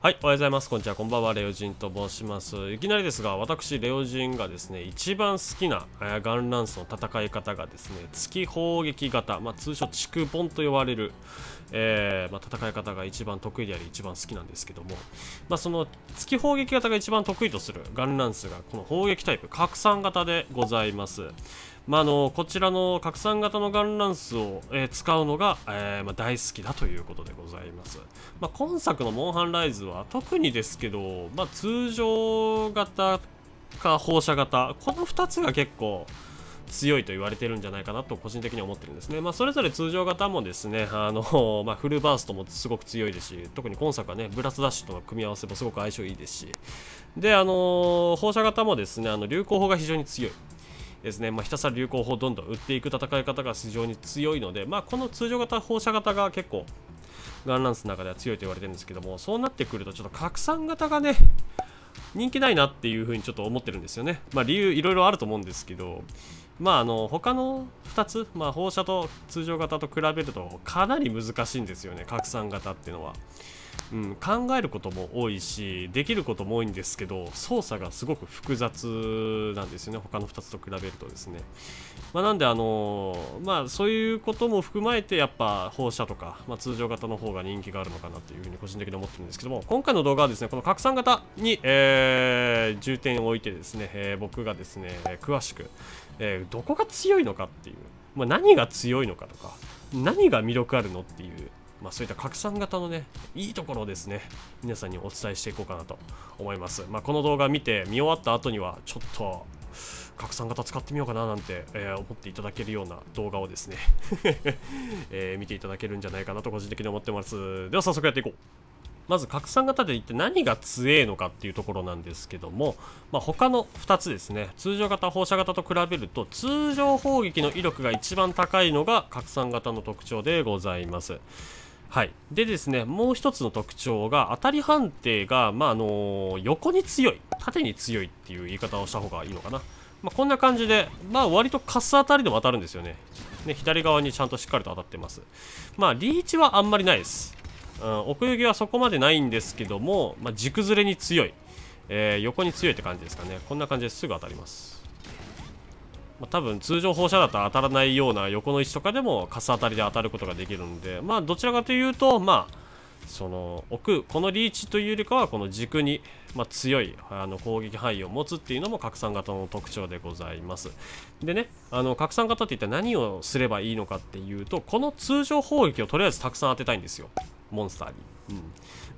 はい、おはようございます。こんにちは。こんばんは。レオジンと申します。いきなりですが、私、レオジンがですね、一番好きなガンランスの戦い方がですね、月砲撃型、まあ、通称、竹本と呼ばれる、えー、まあ、戦い方が一番得意であり、一番好きなんですけども、まあ、その月砲撃型が一番得意とするガンランスが、この砲撃タイプ、拡散型でございます。まあ、あのこちらの拡散型のランスを、えー、使うのが、えー、まあ、大好きだということでございます、まあ、今作の「モンハンライズ」は特にですけど、まあ、通常型か放射型この2つが結構強いと言われてるんじゃないかなと個人的には思ってるんですね。まあ、それぞれ通常型もですね、あの、まあ、フルバーストもすごく強いですし、特に今作はね、ブラスダッシュとの組み合わせもすごく相性いいですし、で、あのー、放射型もですね、あの、流行法が非常に強い。ですね、まあ、ひたすら流行砲をどんどん打っていく戦い方が非常に強いので、まあ、この通常型放射型が結構ガンランスの中では強いと言われてるんですけどもそうなってくるとちょっと拡散型がね人気ないなっていうふうにちょっと思ってるんですよね。まあ、理由いろいろあると思うんですけど、まああの他の2つ、まあ、放射と通常型と比べるとかなり難しいんですよね、拡散型っていうのは。うん、考えることも多いしできることも多いんですけど操作がすごく複雑なんですよね他の2つと比べるとですね、まあ、なんであのー、まあそういうことも含めてやっぱ放射とか、まあ、通常型の方が人気があるのかなというふうに個人的に思ってるんですけども今回の動画はですねこの拡散型に、えー、重点を置いてですね、えー、僕がですね詳しく、えどこが強いのかっていう、まあ、何が強いのかとか何が魅力あるのっていうまあ、そういった拡散型のねいいところをですね皆さんにお伝えしていこうかなと思います、まあ、この動画見て見終わった後にはちょっと拡散型使ってみようかななんて、えー、思っていただけるような動画をですね え見ていただけるんじゃないかなと個人的に思ってますでは早速やっていこうまず拡散型で一体何が強えのかっていうところなんですけども、まあ、他の2つですね通常型放射型と比べると通常砲撃の威力が一番高いのが拡散型の特徴でございますはい、でですねもう一つの特徴が当たり判定が、まあ、あの横に強い縦に強いっていう言い方をした方がいいのかな、まあ、こんな感じで、まあ、割とかす当たりでも当たるんですよねね左側にちゃんとしっかりと当たってますまあリーチはあんまりないです、うん、奥行きはそこまでないんですけども、まあ、軸ずれに強い、えー、横に強いって感じですかねこんな感じですぐ当たりますまあ、多分通常放射だと当たらないような横の位置とかでもカス当たりで当たることができるのでまあどちらかというとまあその奥このリーチというよりかはこの軸に、まあ、強いあの攻撃範囲を持つっていうのも拡散型の特徴でございますでねあの拡散型って一体何をすればいいのかっていうとこの通常砲撃をとりあえずたくさん当てたいんですよモンスターに、うん、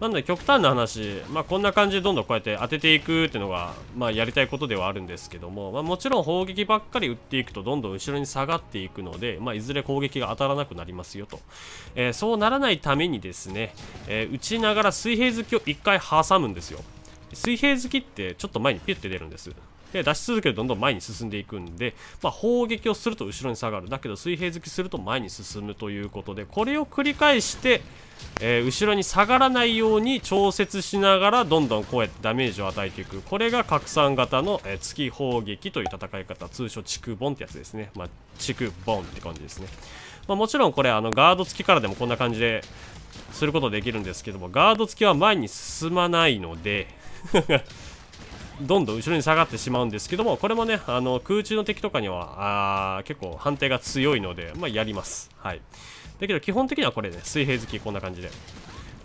なんで極端な話、まあ、こんな感じでどんどんこうやって当てていくっていうのが、まあ、やりたいことではあるんですけども、まあ、もちろん砲撃ばっかり撃っていくとどんどん後ろに下がっていくので、まあ、いずれ攻撃が当たらなくなりますよと、えー、そうならないためにですね、えー、撃ちながら水平突きを1回挟むんですよ水平突きってちょっと前にピュッて出るんですで出し続けるとどんどん前に進んでいくんで、まあ、砲撃をすると後ろに下がるだけど水平突きすると前に進むということでこれを繰り返して、えー、後ろに下がらないように調節しながらどんどんこうやってダメージを与えていくこれが拡散型の、えー、月砲撃という戦い方通称地区ボンってやつですねまあ地区ボンって感じですね、まあ、もちろんこれあのガード付きからでもこんな感じですることできるんですけどもガード付きは前に進まないのでどんどん後ろに下がってしまうんですけどもこれもねあの空中の敵とかにはあ結構判定が強いので、まあ、やりますはいだけど基本的にはこれね水平突きこんな感じで、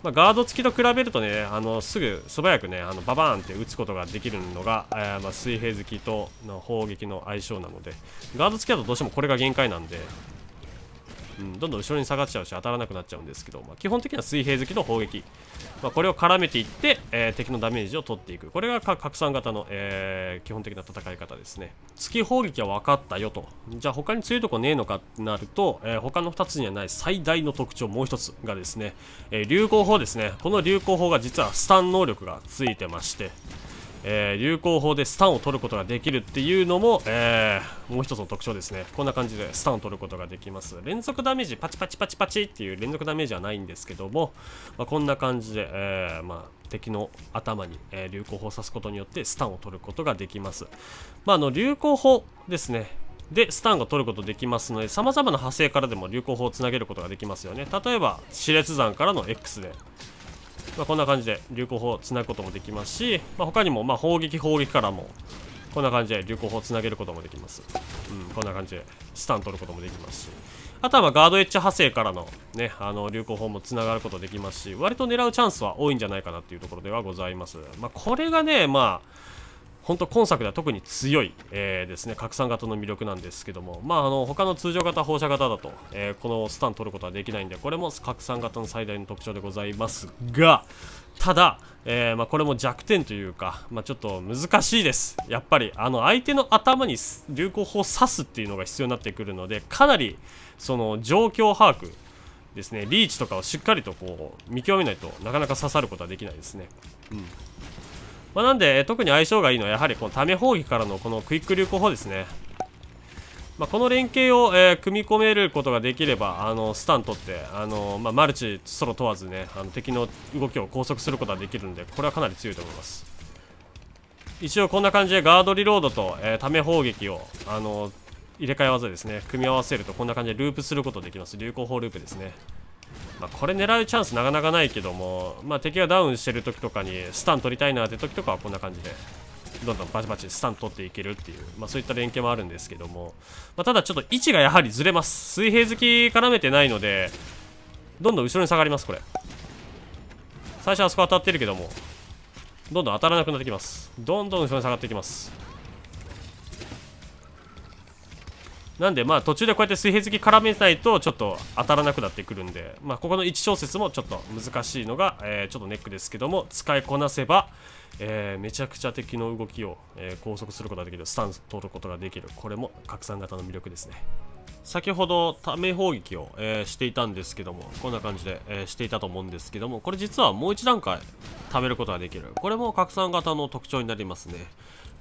まあ、ガード付きと比べるとねあのすぐ素早くねあのババーンって打つことができるのが、えま水平突きとの砲撃の相性なのでガード付きだとどうしてもこれが限界なんでうん、どんどん後ろに下がっちゃうし当たらなくなっちゃうんですけど、まあ、基本的には水平好きの砲撃、まあ、これを絡めていって、えー、敵のダメージを取っていくこれが拡散型の、えー、基本的な戦い方ですね月砲撃は分かったよとじゃあ他に強いとこねえのかってなると、えー、他の2つにはない最大の特徴もう1つがですね、え流行砲ですねこの流行砲が実はスタン能力がついてましてえー、流行法でスタンを取ることができるっていうのも、えー、もう一つの特徴ですねこんな感じでスタンを取ることができます連続ダメージパチパチパチパチっていう連続ダメージはないんですけども、まあ、こんな感じで、えー、まあ敵の頭に、えー、流行法を刺すことによってスタンを取ることができます。まあ、あの流行法ですね。で、スタンが取ることできますので、様々な派生からでも流行法をつなげることができますよね。例えば、熾烈山からの X で、まあ、こんな感じで流行砲つなぐこともできますし、まあ、他にもま砲撃砲撃からもこんな感じで流行砲つなげることもできますうんこんな感じでスタン取ることもできますしあとはまガードエッジ派生からのねあの流行砲もつながることできますし割と狙うチャンスは多いんじゃないかなっていうところではございますまあ、これがねまあ本当今作では特に強い、えー、ですね拡散型の魅力なんですけども、まあ、あの他の通常型放射型だと、えー、このスタン取ることはできないんでこれも拡散型の最大の特徴でございますがただ、えー、まあ、これも弱点というか、まあ、ちょっと難しいですやっぱりあの相手の頭に流行砲を刺すっていうのが必要になってくるのでかなりその状況把握ですねリーチとかをしっかりとこう見極めないとなかなか刺さることはできないですね。うんまあ、なんで特に相性がいいのはやはりこのため砲撃からのこのクイック流行法ですねまあ、この連携を、えー、組み込めることができればあのスタン取ってあの、まあ、マルチソロ問わずねあの敵の動きを拘束することができるんでこれはかなり強いと思います一応こんな感じでガードリロードと、えー、ため砲撃をあの入れ替え技ですね組み合わせるとこんな感じでループすることできます流行砲ループですねまあ、これ狙うチャンスなかなかないけども、まあ、敵がダウンしてる時とかにスタン取りたいなって時とかはこんな感じでどんどんバチバチスタン取っていけるっていう、まあ、そういった連携もあるんですけども、まあ、ただちょっと位置がやはりずれます水平突き絡めてないのでどんどん後ろに下がりますこれ最初あそこ当たってるけどもどんどん当たらなくなってきますどんどん後ろに下がっていきますなんでまあ途中でこうやって水平突き絡めないとちょっと当たらなくなってくるんで、まあ、ここの1小節もちょっと難しいのが、えちょっとネックですけども使いこなせば、えめちゃくちゃ敵の動きを、えー、拘束することができるスタンス取ることができるこれも拡散型の魅力ですね先ほどため砲撃を、えしていたんですけどもこんな感じで、えしていたと思うんですけどもこれ実はもう1段階貯めることができるこれも拡散型の特徴になりますね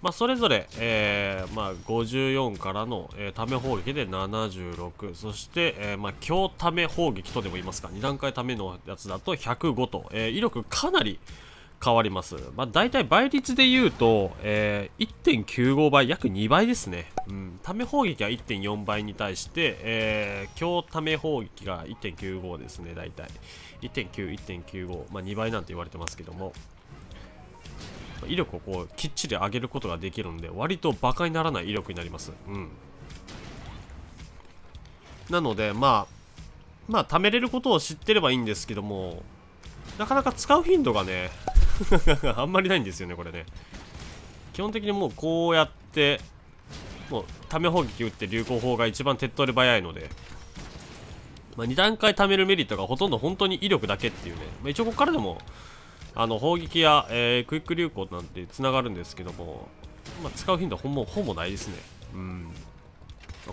まあ、それぞれ、えーまあ、54からの、えー、ため砲撃で76そして、えーまあ、強ため砲撃とでも言いますか2段階ためのやつだと105と、えー、威力かなり変わります、まあ、大体倍率で言うと、えー、1.95倍約2倍ですね、うん、ため砲撃は1.4倍に対して、えー、強ため砲撃が1.95ですね大体1.91.95、まあ、2倍なんて言われてますけども威力をこうきっちり上げることができるんで割とバカにならない威力になりますうんなのでまあまあ貯めれることを知ってればいいんですけどもなかなか使う頻度がね あんまりないんですよねこれね基本的にもうこうやってもうため砲撃撃って流行砲が一番手っ取り早いので、まあ、2段階貯めるメリットがほとんど本当に威力だけっていうね、まあ、一応ここからでもあの砲撃や、えー、クイック流行なんてつながるんですけども、まあ、使う頻度ほぼほぼないですねうん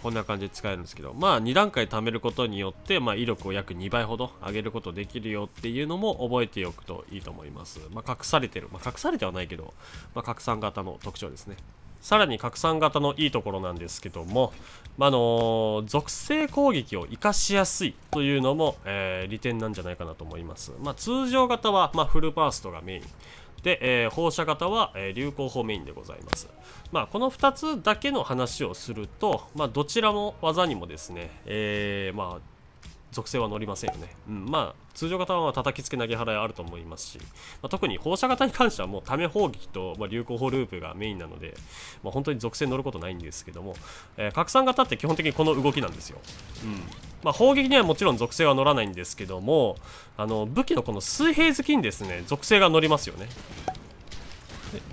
こんな感じで使えるんですけど、まあ2段階貯めることによって、まあ、威力を約2倍ほど上げることできるよっていうのも覚えておくといいと思います。まあ、隠されてる。まあ、隠されてはないけど、まあ、拡散型の特徴ですね。さらに拡散型のいいところなんですけども、まあの属性攻撃を活かしやすいというのも、えー、利点なんじゃないかなと思います。まあ、通常型は、まあ、フルバーストがメイン。で、えー、放射型は、えー、流行法メインでございます。まあ、この2つだけの話をすると、まあ、どちらも技にもですね、えー、まあ、属性は乗りませんよね、うん、まあ通常型は叩きつけ投げ払いあると思いますし、まあ、特に放射型に関してはもうため砲撃と、まあ、流行砲ループがメインなので、まあ、本当に属性乗ることないんですけども、えー、拡散型って基本的にこの動きなんですよ、うんまあ、砲撃にはもちろん属性は乗らないんですけどもあの武器のこの水平好きにですね属性が乗りますよね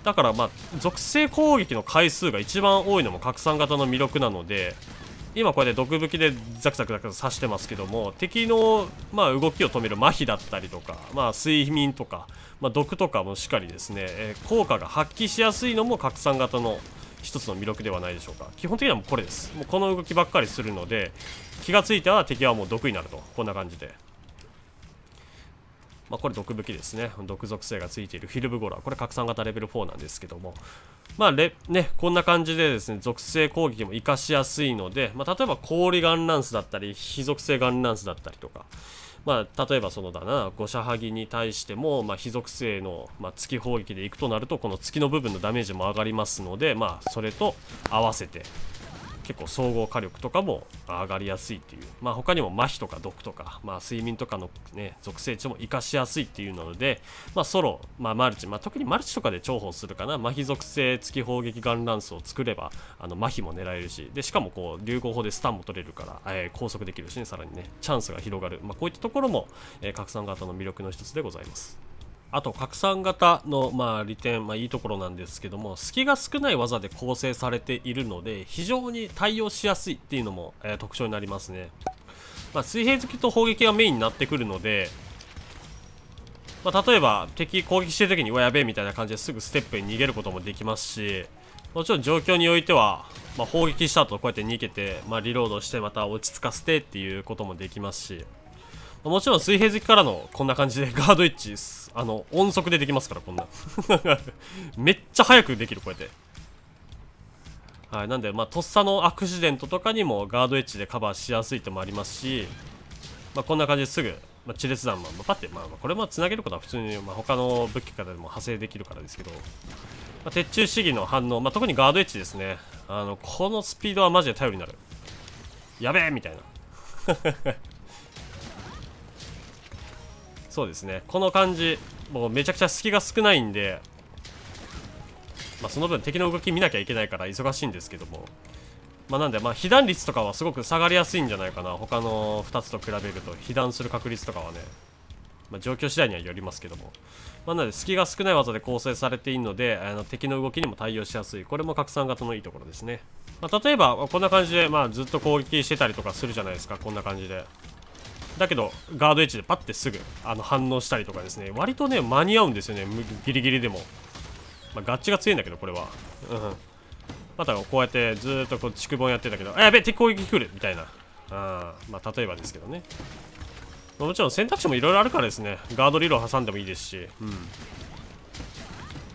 だからまあ属性攻撃の回数が一番多いのも拡散型の魅力なので今こうやって毒武器でザクザクザク刺してますけども敵の、まあ、動きを止める麻痺だったりとか、まあ、睡眠とか、まあ、毒とかもしっかりですね、えー、効果が発揮しやすいのも拡散型の一つの魅力ではないでしょうか基本的にはもうこれですもうこの動きばっかりするので気がついたら敵はもう毒になるとこんな感じでまあ、これ毒武器ですね毒属性がついているフィルブゴラこれ拡散型レベル4なんですけどもまあねこんな感じでですね属性攻撃も活かしやすいので、まあ、例えば氷ガンランスだったり非属性ガンランスだったりとかまあ、例えばそのだな五射剥ぎに対しても、まあ、非属性の、まあ、月砲撃でいくとなるとこの月の部分のダメージも上がりますので、まあ、それと合わせて結構総合火力とかも上がりやすいっていう、まあ、他にも麻痺とか毒とか、まあ、睡眠とかの、ね、属性値も活かしやすいっていうので、まあ、ソロ、まあ、マルチ、まあ、特にマルチとかで重宝するかな麻痺属性付き砲撃ガンランスを作ればあの麻痺も狙えるしでしかもこう流行砲でスタンも取れるから、えー、拘束できるし、ね、さらにねチャンスが広がる、まあ、こういったところも、えー、拡散型の魅力の一つでございます。あと拡散型の、まあ、利点、まあ、いいところなんですけども隙が少ない技で構成されているので非常に対応しやすいっていうのも、えー、特徴になりますね、まあ、水平突きと砲撃がメインになってくるので、まあ、例えば敵攻撃してる時にうわやべえみたいな感じですぐステップに逃げることもできますしもちろん状況においては、まあ、砲撃した後こうやって逃げて、まあ、リロードしてまた落ち着かせてっていうこともできますしもちろん水平好きからのこんな感じでガードエッジあの音速でできますからこんな めっちゃ速くできるこうやってはいなんでまあとっさのアクシデントとかにもガードエッジでカバーしやすいともありますしまあこんな感じですぐまあ、地裂弾も、まあ、パッて、まあ、これもつなげることは普通に、まあ、他の武器からでも派生できるからですけど、まあ、鉄柱主義の反応、まあ、特にガードエッジですねあのこのスピードはマジで頼りになるやべえみたいなそうですねこの感じもうめちゃくちゃ隙が少ないんでまあその分敵の動き見なきゃいけないから忙しいんですけどもまあなんでまあ被弾率とかはすごく下がりやすいんじゃないかな他の2つと比べると被弾する確率とかはねまあ、状況次第にはよりますけども。まあ、なので、隙が少ない技で構成されているので、あの敵の動きにも対応しやすい。これも拡散型のいいところですね。まあ、例えば、こんな感じで、まあ、ずっと攻撃してたりとかするじゃないですか。こんな感じで。だけどガードエッジでパッてすぐあの反応したりとかですね割とね間に合うんですよねギリギリでも、まあ、ガッチが強いんだけどこれはうんまたこうやってずっとこう筑盆やってたけどあやべえ敵攻撃来るみたいなん。まあ例えばですけどねもちろん選択肢もいろいろあるからですねガードリールを挟んでもいいですしうん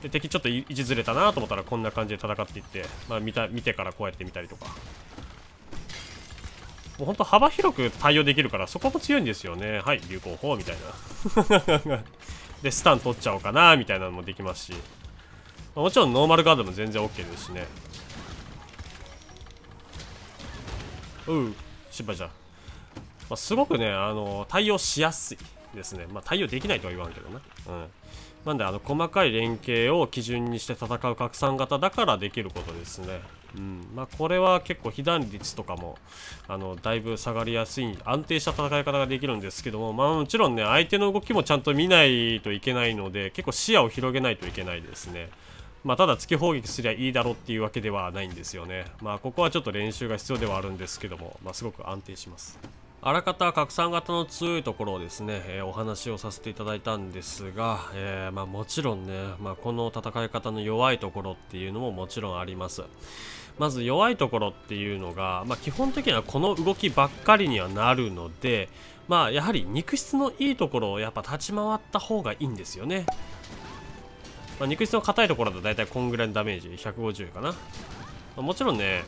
で敵ちょっと位置ずれたなと思ったらこんな感じで戦っていって、まあ、見た見てからこうやって見たりとかもうほんと幅広く対応できるからそこも強いんですよねはい流行法みたいな でスタン取っちゃおうかなみたいなのもできますしもちろんノーマルガードも全然 OK ですしねうう失敗じゃ、まあ、すごくねあの対応しやすいですねまあ対応できないとは言わんけどなうんなんであの細かい連携を基準にして戦う拡散型だからできることですねうんまあ、これは結構被弾率とかもあのだいぶ下がりやすい安定した戦い方ができるんですけども、まあ、もちろんね相手の動きもちゃんと見ないといけないので結構視野を広げないといけないですね。まあ、ただ突き砲撃すりゃいいだろうっていうわけではないんですよね。まあ、ここはちょっと練習が必要ではあるんですけども、まあ、すごく安定します。あらかた拡散型の強いところをですね、えー、お話をさせていただいたんですが、えー、まあ、もちろんね、まあ、この戦い方の弱いところっていうのももちろんあります。まず弱いところっていうのが、まあ、基本的にはこの動きばっかりにはなるので、まあ、やはり肉質のいいところをやっぱ立ち回った方がいいんですよね。まあ、肉質の硬いところだと大体こんぐらいのダメージ150かな、まあ、もちろんね、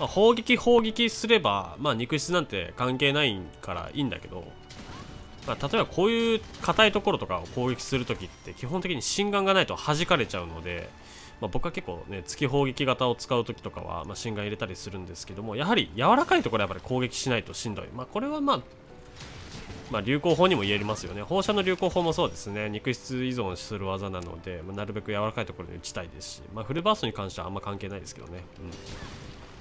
まあ、砲撃砲撃すれば、まあ、肉質なんて関係ないからいいんだけど、まあ、例えばこういう硬いところとかを攻撃するときって基本的に心眼がないと弾かれちゃうので、まあ、僕は結構ね突き砲撃型を使う時とかは、まあ、芯が入れたりするんですけどもやはり柔らかいところはやっぱり攻撃しないとしんどい、まあ、これはまあまあ、流行法にも言えますよね放射の流行法もそうですね肉質依存する技なので、まあ、なるべく柔らかいところに打ちたいですし、まあ、フルバーストに関してはあんま関係ないですけどね、うん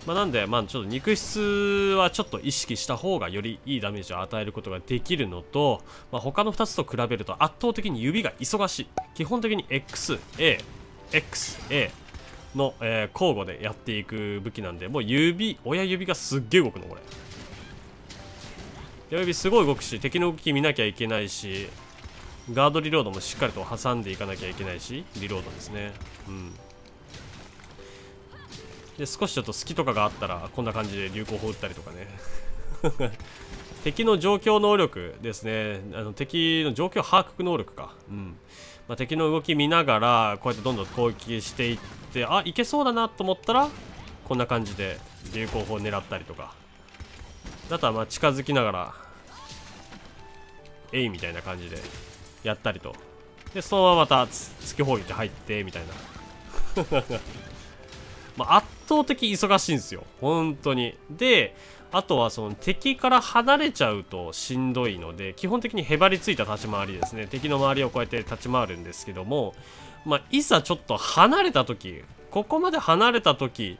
まあ、なんで、まあ、ちょっと肉質はちょっと意識した方がよりいいダメージを与えることができるのと、まあ、他の2つと比べると圧倒的に指が忙しい基本的に XA XA の、えー、交互でやっていく武器なんでもう指親指がすっげえ動くのこれ親指すごい動くし敵の動き見なきゃいけないしガードリロードもしっかりと挟んでいかなきゃいけないしリロードですねうんで少しちょっと隙とかがあったらこんな感じで流行砲打ったりとかね 敵の状況能力ですねあの敵の状況把握能力かうんまあ、敵の動き見ながらこうやってどんどん攻撃していってあいけそうだなと思ったらこんな感じで流行砲狙ったりとかあとはまあ近づきながらえいみたいな感じでやったりとでそのまままた突き放って入ってみたいな まあ圧倒的忙しいんですよ本当にであとはその敵から離れちゃうとしんどいので基本的にへばりついた立ち回りですね敵の周りをこうやって立ち回るんですけども、まあ、いざちょっと離れた時ここまで離れた時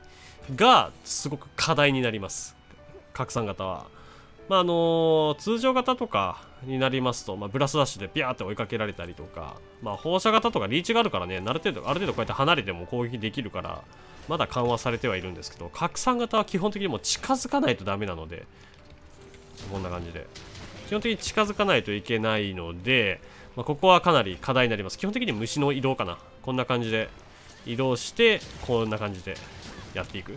がすごく課題になります拡散型は。まああのー、通常型とかになりますと、まあ、ブラスダッシュでピャーって追いかけられたりとか、まあ、放射型とかリーチがあるからねある程度ある程度こうやって離れても攻撃できるからまだ緩和されてはいるんですけど拡散型は基本的にも近づかないとダメなのでこんな感じで基本的に近づかないといけないので、まあ、ここはかなり課題になります基本的に虫の移動かなこんな感じで移動してこんな感じでやっていく、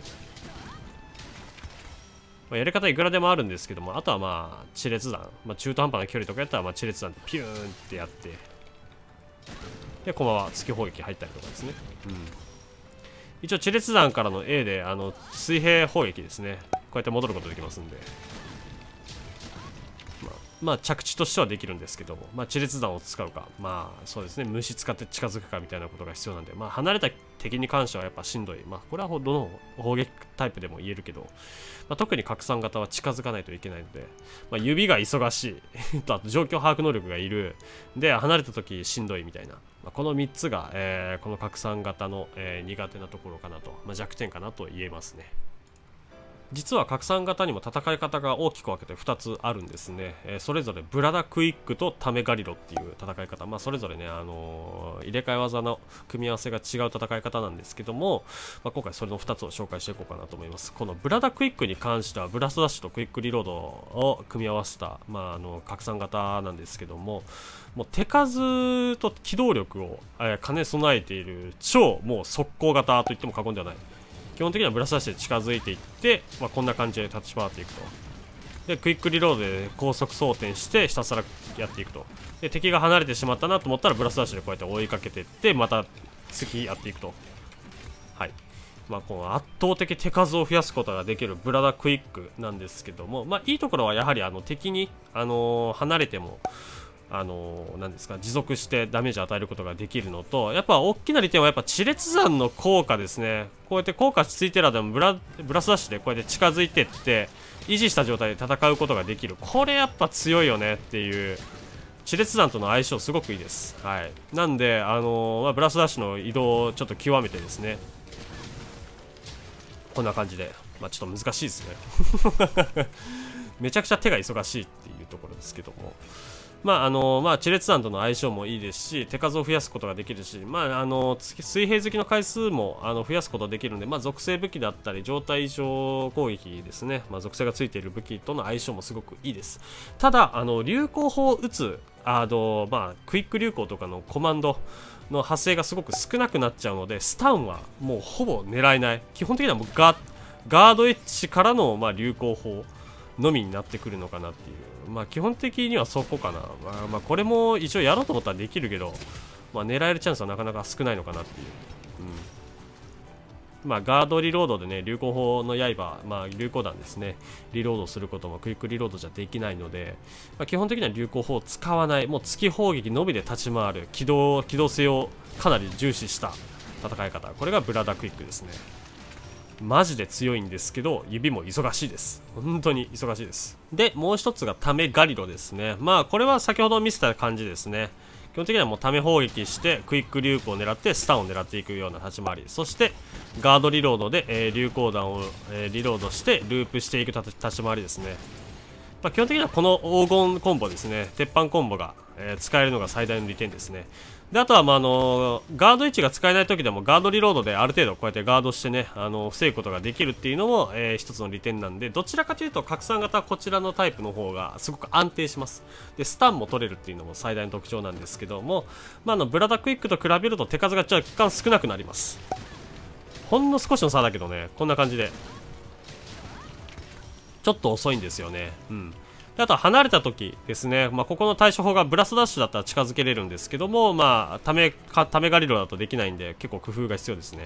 まあ、やり方いくらでもあるんですけどもあとはまあ地列弾、まあ、中途半端な距離とかやったらまあ地列弾でピューンってやってで駒は突き砲撃入ったりとかですねうん一応地列弾からの A であの水平砲撃ですねこうやって戻ることできますんでまあ、まあ、着地としてはできるんですけども、まあ、地列弾を使うかまあそうですね虫使って近づくかみたいなことが必要なんでまあ離れた敵に関してはやっぱしんどいまあこれはどの砲撃タイプでも言えるけど、まあ、特に拡散型は近づかないといけないので、まあ、指が忙しいと あと状況把握能力がいるで離れた時しんどいみたいなまあ、この3つが、えー、この拡散型の、えー、苦手なところかなと、まあ、弱点かなと言えますね。実は拡散型にも戦い方が大きく分けて2つあるんですね、えー、それぞれブラダクイックとタメガリロっていう戦い方、まあ、それぞれね、あのー、入れ替え技の組み合わせが違う戦い方なんですけども、まあ、今回それの2つを紹介していこうかなと思いますこのブラダクイックに関してはブラストダッシュとクイックリロードを組み合わせた、まあ、あの拡散型なんですけどももう手数と機動力を、えー、兼ね備えている超もう速攻型といっても過言ではない基本的にはブラスダッシュで近づいていって、まあ、こんな感じで立ち回っていくとでクイックリロードで高速装填してひたすらやっていくとで敵が離れてしまったなと思ったらブラスダッシュでこうやって追いかけていってまた次やっていくとはいまあ、この圧倒的手数を増やすことができるブラダクイックなんですけども、まあ、いいところはやはりあの敵に、あのー、離れてもあのー、ですか持続してダメージを与えることができるのとやっぱ大きな利点はやっぱ地裂山の効果ですねこうやって効果ついてらでもブラブラスダッシュでこうやって近づいてって維持した状態で戦うことができるこれやっぱ強いよねっていう地裂山との相性すごくいいですはいなんであのー、まあ、ブラスダッシュの移動をちょっと極めてですねこんな感じでまあちょっと難しいですね めちゃくちゃ手が忙しいっていうところですけどもまああのまあ、地熱弾との相性もいいですし手数を増やすことができるし、まあ、あの水平好きの回数もあの増やすことができるので、まあ、属性武器だったり状態異常攻撃ですね、まあ、属性がついている武器との相性もすごくいいですただあの流行砲を打つあの、まあ、クイック流行とかのコマンドの発生がすごく少なくなっちゃうのでスタンはもうほぼ狙えない基本的にはもうガガードエッジからの、まあ、流行砲のみになってくるのかなっていうまあ基本的にはそこかな、まあ、まあこれも一応やろうと思ったらできるけど、まあ、狙えるチャンスはなかなか少ないのかなっていう、うん、まあガードリロードでね流行砲の刃、まあ、流行弾ですねリロードすることもクイックリロードじゃできないので、まあ、基本的には流行砲を使わないもう月砲撃のみで立ち回る機動機動性をかなり重視した戦い方これがブラダクイックですねマジで強いんですけど、指も忙しいです。本当に忙しいです。で、もう一つがためガリロですね。まあ、これは先ほど見せた感じですね。基本的にはもうため砲撃して、クイック流行を狙って、スタンを狙っていくような立ち回り。そして、ガードリロードで、えー、流行弾を、えー、リロードして、ループしていく立ち回りですね。まあ、基本的にはこの黄金コンボですね。鉄板コンボが、えー、使えるのが最大の利点ですね。で、あとは、まあ、あのガード位置が使えない時でも、ガードリロードである程度こうやってガードしてね、あの防ぐことができるっていうのも、えー、一つの利点なんで、どちらかというと、拡散型こちらのタイプの方がすごく安定します。で、スタンも取れるっていうのも最大の特徴なんですけども、まあ、あの、ブラダクイックと比べると手数が若干少なくなります。ほんの少しの差だけどね、こんな感じで。ちょっと遅いんですよね。うん。であとは離れた時ですね、まあ、ここの対処法がブラストダッシュだったら近づけれるんですけども、まあ、ため、ためガリロだとできないんで、結構工夫が必要ですね。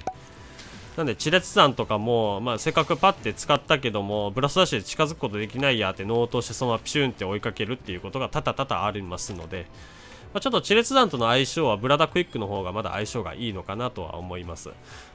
なんで、地列山とかも、まあ、せっかくパッて使ったけども、ブラストダッシュで近づくことできないやって、ノートしてそのままピシュンって追いかけるっていうことがた々多々ありますので、まあ、ちょっと地列弾との相性はブラダクイックの方がまだ相性がいいのかなとは思います。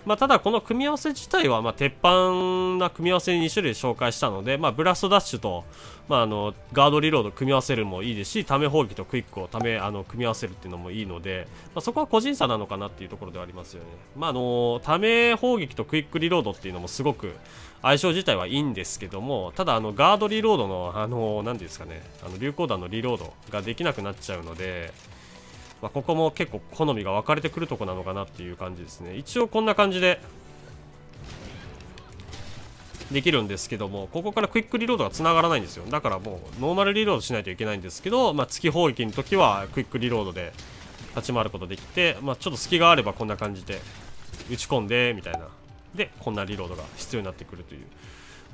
まあ、ただこの組み合わせ自体はま鉄板な組み合わせ2種類紹介したので、まブラストダッシュと、まあ、あのガードリロード組み合わせるのもいいですし、ため砲撃とクイックをためあの組み合わせるっていうのもいいので、まそこは個人差なのかなっていうところではありますよね。まあのため砲撃とクイックリロードっていうのもすごく相性自体はいいんですけどもただあのガードリロードのあの何ですかねあの流行弾のリロードができなくなっちゃうので、まあ、ここも結構好みが分かれてくるとこなのかなっていう感じですね一応こんな感じでできるんですけどもここからクイックリロードがつながらないんですよだからもうノーマルリロードしないといけないんですけど、まあ、月砲撃の時はクイックリロードで立ち回ることできて、まあ、ちょっと隙があればこんな感じで打ち込んでみたいなでこんなリロードが必要になってくるという。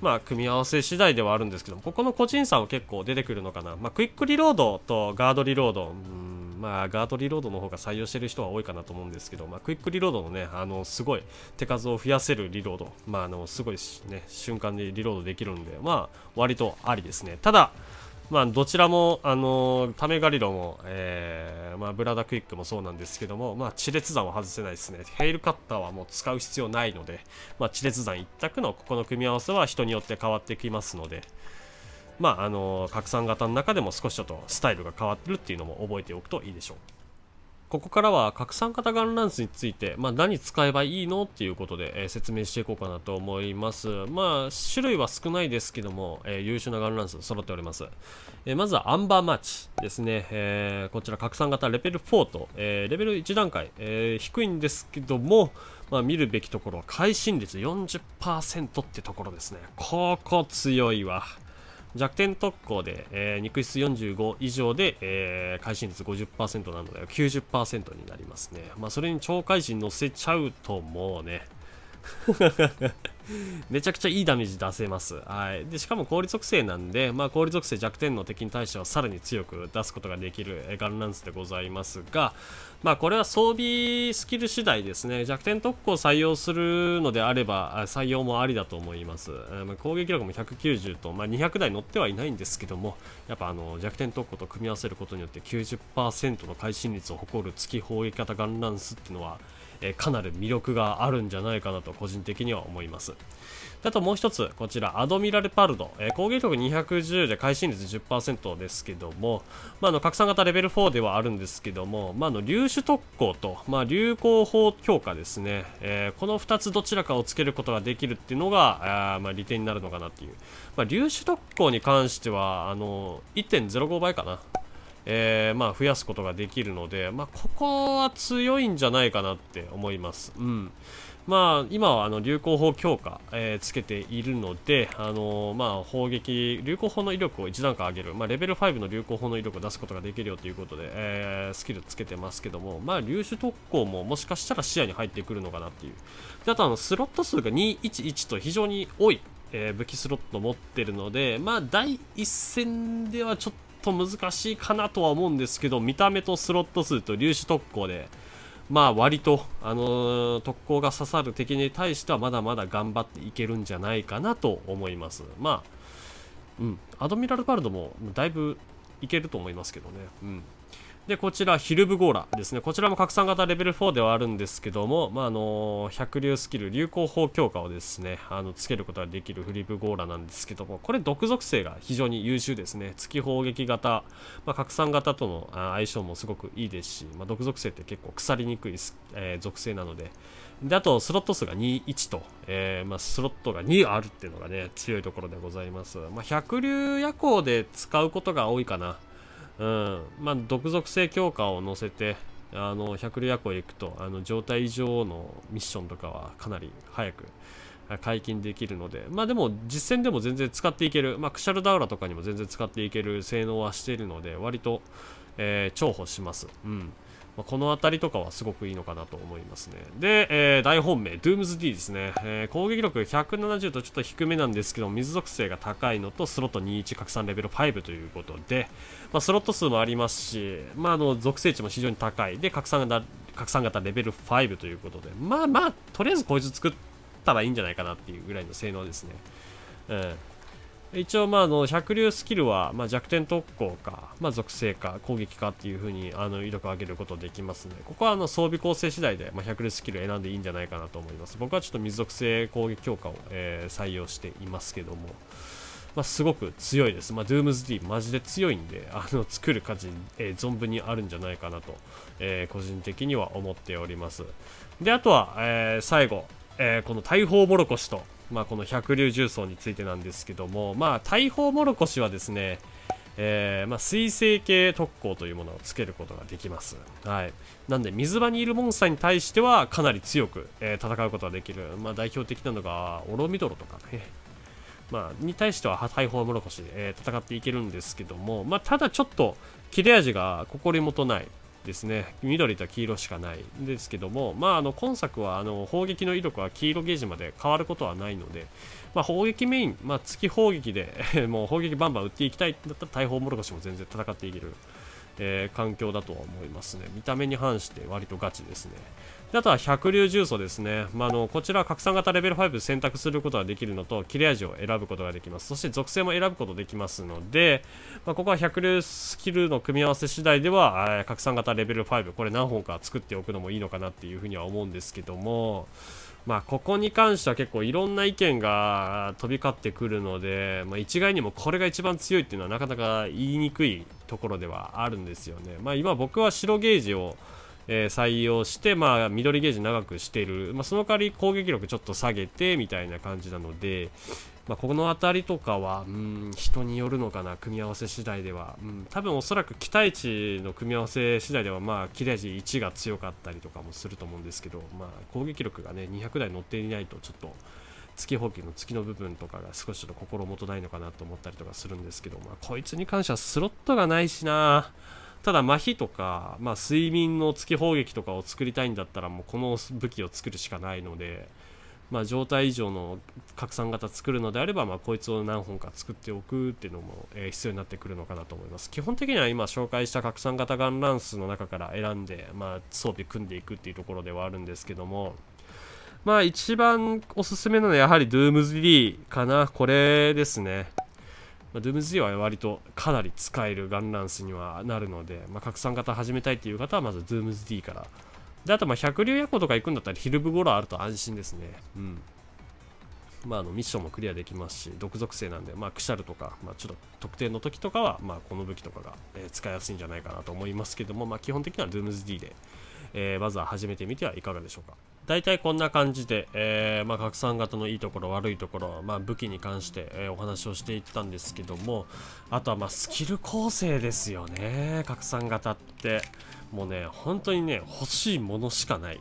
まあ、組み合わせ次第ではあるんですけども、ここの個人差は結構出てくるのかな。まあ、クイックリロードとガードリロード、うん、まあ、ガードリロードの方が採用してる人は多いかなと思うんですけど、まあ、クイックリロードのね、あの、すごい手数を増やせるリロード、まあ、あの、すごいね、瞬間でリロードできるんで、まあ、割とありですね。ただ、まあ、どちらも、あのー、タメガリロも、えーまあ、ブラダクイックもそうなんですけども、まあ、地裂山は外せないですね。ヘイルカッターはもう使う必要ないので、まあ、地裂山一択のここの組み合わせは人によって変わってきますので、まあ、あのー、拡散型の中でも少しちょっとスタイルが変わってるっていうのも覚えておくといいでしょう。ここからは拡散型ガンランスについて、まあ、何使えばいいのっていうことで、えー、説明していこうかなと思います。まあ、種類は少ないですけども、えー、優秀なガンランス揃っております。えー、まずはアンバーマーチですね。えこちら拡散型レベル4と、えレベル1段階、え低いんですけども、まあ、見るべきところは会心率40%ってところですね。ここ強いわ。弱点特攻で、えー、肉質45以上で、えー、回心率50%なので90%になりますね。まあ、それに超回心乗せちゃうともうね めちゃくちゃいいダメージ出せます。はい。で、しかも氷属性なんで、まあ氷属性弱点の敵に対してはさらに強く出すことができるガンランスでございますが、まあこれは装備スキル次第ですね。弱点特攻を採用するのであれば、採用もありだと思います。まあ、攻撃力も190と、まあ、200台乗ってはいないんですけども、やっぱあの弱点特攻と組み合わせることによって90%の会心率を誇る月砲撃型ガンランスっていうのは、えかなり魅力があるんじゃないかなと個人的には思います。あともう一つ、こちら、アドミラルパルド。えー、攻撃力210で会心率10%ですけども、まあ、の、拡散型レベル4ではあるんですけども、まあ、の、流種特攻と、まあ、流行法強化ですね。えー、この二つどちらかをつけることができるっていうのが、あまあ、利点になるのかなっていう。まあ、流種特攻に関しては、あの、1.05倍かな。えー、まあ、増やすことができるので、まあ、ここは強いんじゃないかなって思います。うん。まあ、今はあの流行法強化、えー、つけているので、あのー、まあ、砲撃、流行法の威力を1段階上げる、まあ、レベル5の流行法の威力を出すことができるよということで、えー、スキルつけてますけども、まあ、流種特攻ももしかしたら視野に入ってくるのかなっていう。であとあの、スロット数が211と非常に多い、え武器スロット持ってるので、まあ、第一戦ではちょっと。と難しいかなとは思うんですけど、見た目とスロット数と粒子特攻で、まあ割と、あのー、特攻が刺さる敵に対してはまだまだ頑張っていけるんじゃないかなと思います。まあ、うん、アドミラルパルドもだいぶいけると思いますけどね。うんで、こちら、ヒルブゴーラですね。こちらも拡散型レベル4ではあるんですけども、まあ、あの百竜スキル、流行法強化をですね、あの、つけることができるフリブゴーラなんですけども、これ、毒属性が非常に優秀ですね。月砲撃型、まあ、拡散型との相性もすごくいいですし、まあ、毒属性って結構腐りにくい、えー、属性なので、で、あと、スロット数が2、1と、えー、まあ、スロットが2あるっていうのがね、強いところでございます。まあ、百竜夜行で使うことが多いかな。うん、まあ、独属性強化を乗せて、あの、百里夜行へ行くと、あの、状態異常のミッションとかはかなり早く解禁できるので、まあでも、実戦でも全然使っていける、まあ、クシャルダウラとかにも全然使っていける性能はしているので、割と、えー、重宝します。うん。まあ、この辺りとかはすごくいいのかなと思いますね。で、えー、大本命、ドゥームズ D ですね、えー、攻撃力170とちょっと低めなんですけど、水属性が高いのと、スロット21拡散レベル5ということで、まあ、スロット数もありますし、まあ、あの属性値も非常に高い。で、拡散型拡散型レベル5ということで、まあまあ、とりあえずこいつ作ったらいいんじゃないかなっていうぐらいの性能ですね。うん、一応、まあ、あの、百竜スキルは、まあ、弱点特攻か、まあ、属性か、攻撃かっていう風に、あの、威力を上げることできますので、ここは、あの、装備構成次第で、まあ、百竜スキル選んでいいんじゃないかなと思います。僕はちょっと水属性攻撃強化を、えー、採用していますけども、まあ、すごく強いです。まあ、ドゥームズディマジで強いんで、あの、作る価値、えー、存分にあるんじゃないかなと、えー、個人的には思っております。で、あとは、えー、最後、えー、この大砲ボロこしと、まあ、この百竜重曹についてなんですけども、まあ、大砲もろこしはですね、えー、まあ、水性系特攻というものをつけることができます、はい、なんで水場にいるモンスターに対してはかなり強く、えー、戦うことができる、まあ、代表的なのがオロミドロとかね、まあ、に対しては大砲もろこしで、えー、戦っていけるんですけども、まあ、ただちょっと切れ味がここにもとないですね緑と黄色しかないんですけども、まあ、あの今作はあの砲撃の威力は黄色ゲージまで変わることはないので、まあ、砲撃メイン、まあ、月砲撃で もう砲撃バンバン打っていきたいだったら大砲もろこしも全然戦っていける、えー、環境だとは思いますね見た目に反して割とガチですねであとは百竜重曹ですね、まあ、のこちら拡散型レベル5選択することができるのと切れ味を選ぶことができますそして属性も選ぶことできますので、まあ、ここは百竜スキルの組み合わせ次第では拡散型レベル5これ何本か作っておくのもいいのかなっていうふうには思うんですけどもまあ、ここに関しては結構いろんな意見が飛び交ってくるので、まあ、一概にもこれが一番強いっていうのはなかなか言いにくいところではあるんですよね。まあ、今僕は白ゲージをえー、採用して、まあ、緑ゲージ長くしている、まあ、その代わり攻撃力ちょっと下げてみたいな感じなので、まあ、この辺りとかはうん人によるのかな組み合わせ次第では、うん、多分おそらく期待値の組み合わせ次第では、まあ、切れ味1が強かったりとかもすると思うんですけど、まあ、攻撃力がね200台乗っていないとちょっと。月放棄の月の部分とかが少しちょっと心もとないのかなと思ったりとかするんですけど、まあ、こいつに関してはスロットがないしなぁ。ただ麻痺とか、まあ、睡眠の月砲撃とかを作りたいんだったらもうこの武器を作るしかないので、まあ、状態異常の拡散型作るのであれば、まあ、こいつを何本か作っておくっていうのも、えー、必要になってくるのかなと思います基本的には今紹介した拡散型ガンランスの中から選んで、まあ、装備組んでいくっていうところではあるんですけどもまあ一番おすすめなのはやはり d o o m ーかなこれですねまあ、ドゥームズデは割とかなり使えるガンランスにはなるので、まあ、拡散型始めたいっていう方はまずドゥームズ D からであとま百竜夜行とか行くんだったらヒルブゴロあると安心ですねうんまあ、あのミッションもクリアできますし毒属性なんで、まあ、クシャルとか、まあ、ちょっと特定の時とかは、まあ、この武器とかが、えー、使いやすいんじゃないかなと思いますけども、まあ、基本的にはドゥームズ D で、えー、まずは始めてみてはいかがでしょうか大体こんな感じで、えー、まあ、拡散型のいいところ悪いところ、まあ、武器に関して、えー、お話をしていったんですけどもあとはまスキル構成ですよね拡散型ってもうね本当にね欲しいものしかない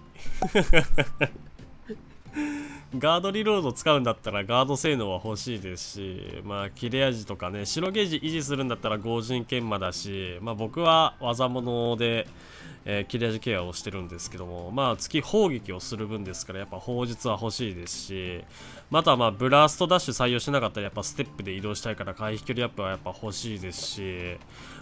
ガードリロード使うんだったらガード性能は欲しいですし、まあ、切れ味とかね、白ゲージ維持するんだったら強陣研磨だし、まあ、僕は技物で、えー、切れ味ケアをしてるんですけども、まあ、月砲撃をする分ですから、やっぱ砲術は欲しいですし、またまあブラストダッシュ採用しなかったらやっぱステップで移動したいから回避距離アップはやっぱ欲しいですし、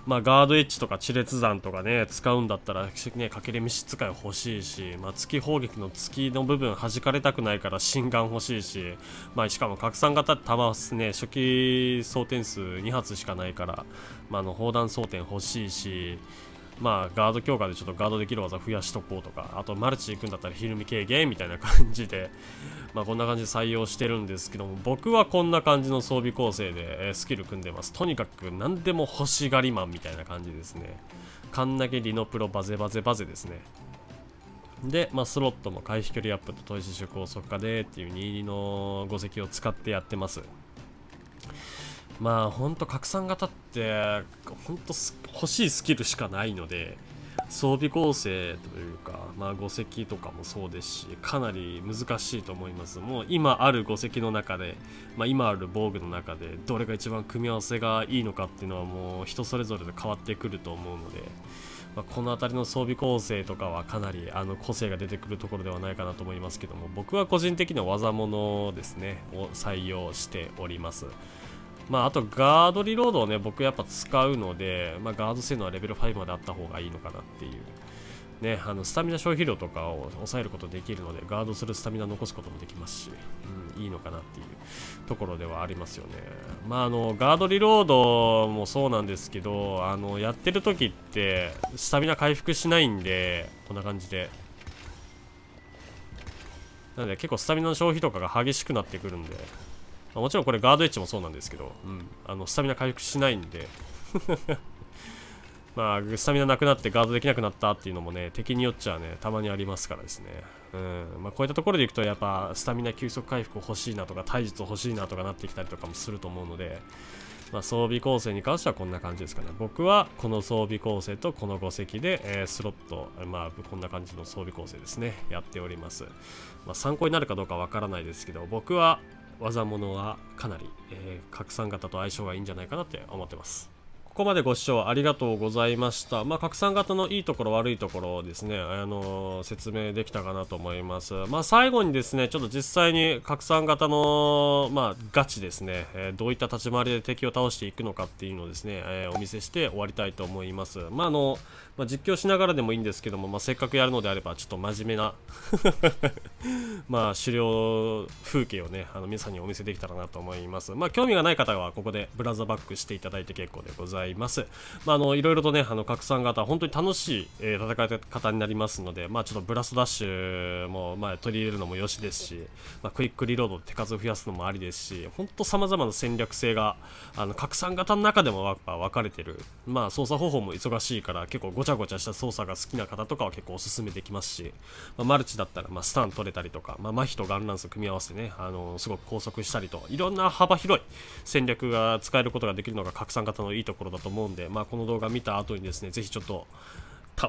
まあ、ガードエッジとか地裂弾とかね使うんだったら、ね、かけれ飯使い欲しいし、まあ、月砲撃の月の部分弾かれたくないから心眼欲しいし、まあ、しかも拡散型弾すね初期装填数2発しかないから、まあの砲弾装填欲しいしまあ、ガード強化でちょっとガードできる技増やしとこうとか、あとマルチ行くんだったらひるみ軽減みたいな感じで、まあこんな感じで採用してるんですけども、僕はこんな感じの装備構成でスキル組んでます。とにかく何でも欲しがりマンみたいな感じですね。カンナゲリノプロバゼバゼバゼですね。で、まあ、スロットも回避距離アップと砥石高速化でっていう22の5石を使ってやってます。まあほんと拡散型ってほんと欲しいスキルしかないので装備構成というか、まあ、5石とかもそうですしかなり難しいと思いますもう今ある5石の中で、まあ、今ある防具の中でどれが一番組み合わせがいいのかっていうのはもう人それぞれで変わってくると思うので、まあ、この辺りの装備構成とかはかなりあの個性が出てくるところではないかなと思いますけども僕は個人的には技物ですねを採用しております。まあ、あとガードリロードをね、僕やっぱ使うので、まあ、ガード性能はレベル5まであった方がいいのかなっていう。ね、あのスタミナ消費量とかを抑えることできるので、ガードするスタミナ残すこともできますし、うん、いいのかなっていうところではありますよね。まあ、あの、ガードリロードもそうなんですけど、あの、やってる時って、スタミナ回復しないんで、こんな感じで。なので結構スタミナの消費とかが激しくなってくるんで、もちろんこれガードエッジもそうなんですけど、うん、あのスタミナ回復しないんで まあスタミナなくなってガードできなくなったっていうのもね敵によっちゃねたまにありますからですねうんまあ、こういったところでいくとやっぱスタミナ急速回復欲しいなとか体術欲しいなとかなってきたりとかもすると思うので、まあ、装備構成に関してはこんな感じですかね僕はこの装備構成とこの5席で、えー、スロット、まあ、こんな感じの装備構成ですねやっております、まあ、参考になるかどうかわからないですけど僕は技物はかなり、えー、拡散型と相性がいいんじゃないかなって思ってますここまでご視聴ありがとうございました。まあ、拡散型のいいところ悪いところをですね、あのー、説明できたかなと思います。まあ、最後にですね、ちょっと実際に拡散型の、まあ、ガチですね、えー、どういった立ち回りで敵を倒していくのかっていうのをですね、えー、お見せして終わりたいと思います。まあ、あの、まあ、実況しながらでもいいんですけども、まあ、せっかくやるのであればちょっと真面目な まあ狩猟風景をねあの皆さんにお見せできたらなと思いますまあ興味がない方はここでブラウザバックしていただいて結構でございますまあのいろいろとねあの拡散型本当に楽しい、えー、戦い方になりますのでまあちょっとブラストダッシュも、まあ、取り入れるのもよしですし、まあ、クイックリロード手数を増やすのもありですし本当様々な戦略性があの拡散型の中でも分かれてるまあ操作方法も忙しいから結構ごちゃゃごちゃした操作が好きな方とかは結構おすすめできますし、まあ、マルチだったら、まスタン取れたりとか、まあ、麻痺とガンランス組み合わせてね、あのすごく拘束したりと、いろんな幅広い戦略が使えることができるのが拡散型のいいところだと思うんで、まあ、この動画見た後にですね、ぜひちょっと、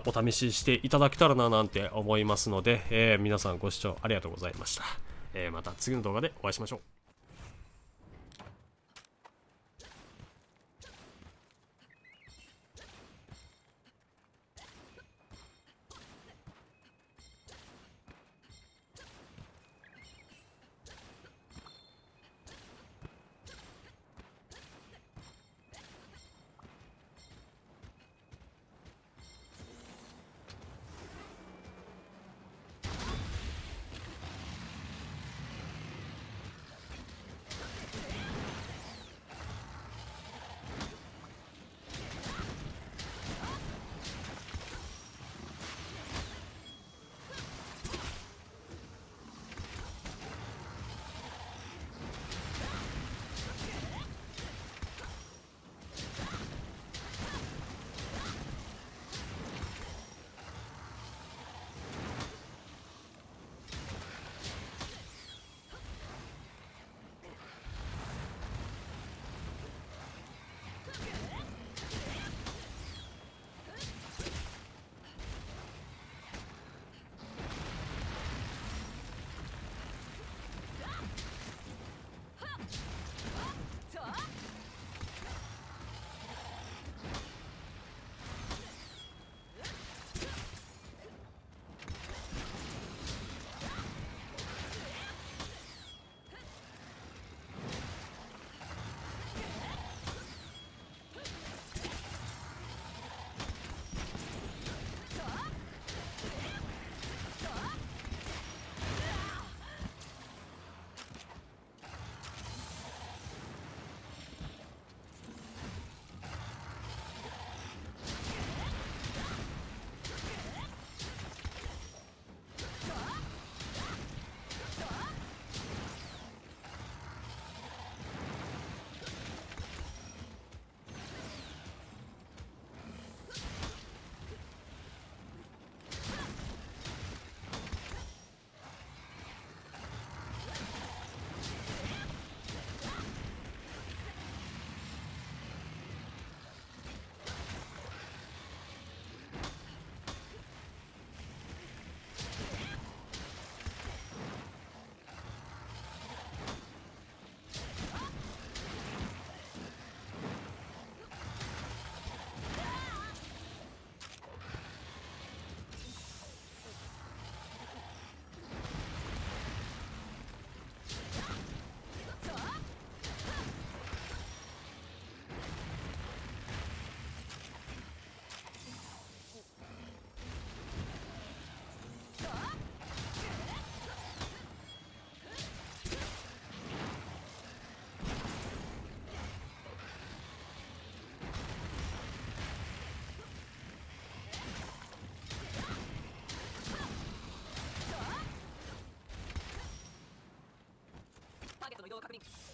お試ししていただけたらななんて思いますので、えー、皆さんご視聴ありがとうございました。えー、また次の動画でお会いしましょう。Okay. colocar